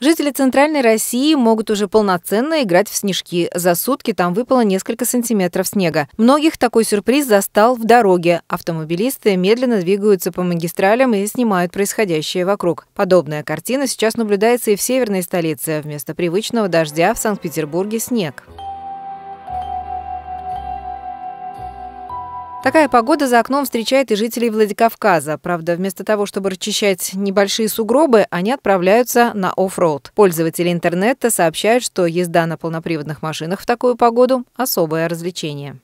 Жители Центральной России могут уже полноценно играть в снежки. За сутки там выпало несколько сантиметров снега. Многих такой сюрприз застал в дороге. Автомобилисты медленно двигаются по магистралям и снимают происходящее вокруг. Подобная картина сейчас наблюдается и в северной столице. Вместо привычного дождя в Санкт-Петербурге снег. Такая погода за окном встречает и жителей Владикавказа. Правда, вместо того, чтобы расчищать небольшие сугробы, они отправляются на оффроуд. Пользователи интернета сообщают, что езда на полноприводных машинах в такую погоду – особое развлечение.